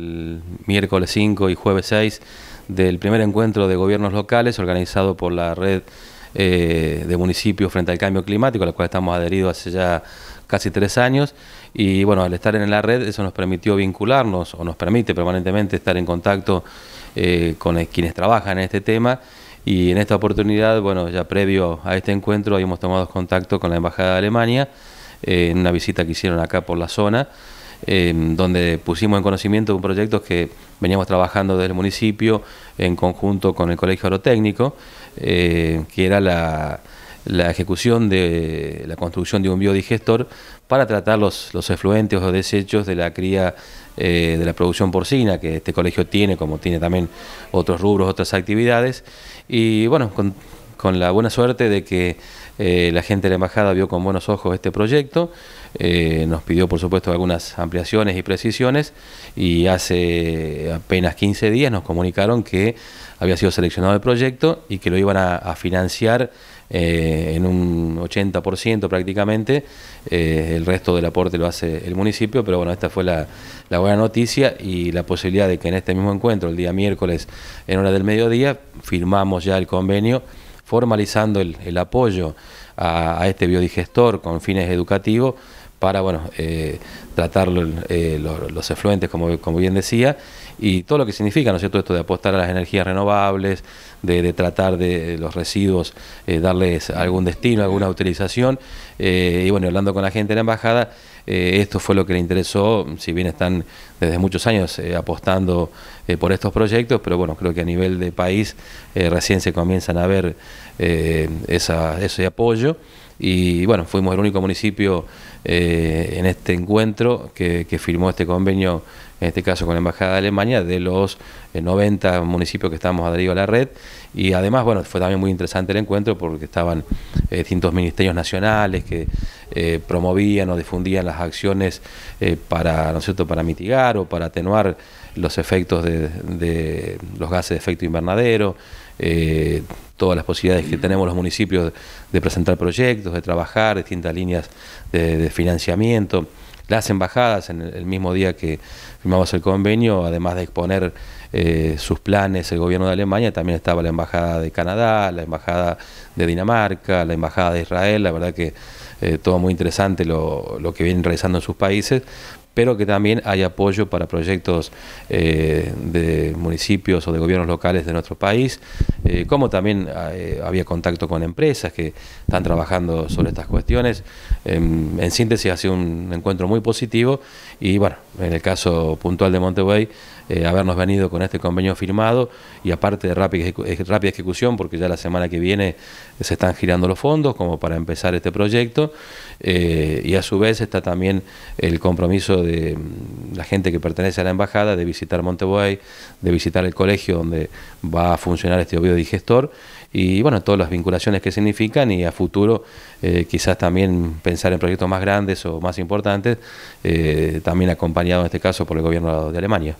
el miércoles 5 y jueves 6 del primer encuentro de gobiernos locales organizado por la red eh, de municipios frente al cambio climático, a la cual estamos adheridos hace ya casi tres años. Y bueno, al estar en la red eso nos permitió vincularnos o nos permite permanentemente estar en contacto eh, con quienes trabajan en este tema. Y en esta oportunidad, bueno, ya previo a este encuentro, habíamos tomado contacto con la Embajada de Alemania eh, en una visita que hicieron acá por la zona donde pusimos en conocimiento un proyecto que veníamos trabajando desde el municipio en conjunto con el Colegio Agrotécnico, eh, que era la, ejecución de la construcción de un biodigestor para tratar los, efluentes o desechos de la cría eh, de la producción porcina que este colegio tiene, como tiene también otros rubros, otras actividades. Y bueno, con, con la buena suerte de que eh, la gente de la embajada vio con buenos ojos este proyecto, eh, nos pidió por supuesto algunas ampliaciones y precisiones y hace apenas 15 días nos comunicaron que había sido seleccionado el proyecto y que lo iban a, financiar eh, en un 80% prácticamente, el resto del aporte lo hace el municipio, pero bueno, esta fue la buena noticia y la posibilidad de que en este mismo encuentro, el día miércoles en hora del mediodía, firmamos ya el convenio formalizando el, el apoyo a, a, este biodigestor con fines educativos para bueno, eh, tratar eh, los, efluentes, como, como, bien decía, y todo lo que significa, ¿no es cierto?, esto de apostar a las energías renovables, de, tratar de los residuos, eh, darles algún destino, alguna utilización, y bueno, hablando con la gente de la embajada, esto fue lo que le interesó, si bien están desde muchos años apostando por estos proyectos, pero bueno, creo que a nivel de país recién se comienzan a ver esa, ese apoyo y bueno, fuimos el único municipio eh, en este encuentro que, que, firmó este convenio, en este caso con la Embajada de Alemania, de los 90 eh, municipios que estamos adheridos a la red. Y además, bueno, fue también muy interesante el encuentro porque estaban eh, distintos ministerios nacionales que eh, promovían o difundían las acciones eh, para, ¿no para mitigar o para atenuar los efectos de, los gases de efecto invernadero, eh, todas las posibilidades que tenemos los municipios de presentar proyectos, de trabajar, distintas líneas de, financiamiento las embajadas en el mismo día que firmamos el convenio, además de exponer sus planes el gobierno de Alemania, también estaba la embajada de Canadá, la embajada de Dinamarca, la embajada de Israel, la verdad que eh, todo muy interesante lo, que vienen realizando en sus países, pero que también hay apoyo para proyectos eh, de municipios o de gobiernos locales de nuestro país, eh, como también había contacto con empresas que están trabajando sobre estas cuestiones. en síntesis, ha sido un encuentro muy positivo y, bueno, en el caso puntual de Montebuey, habernos venido con este convenio firmado y aparte de rápida ejecución, porque ya la semana que viene se están girando los fondos como para empezar este proyecto eh, y a su vez está también el compromiso de mm, la gente que pertenece a la embajada de visitar Montevideo, de visitar el colegio donde va a funcionar este digestor y bueno, todas las vinculaciones que significan y a futuro eh, quizás también pensar en proyectos más grandes o más importantes, eh, también acompañado en este caso por el gobierno de Alemania.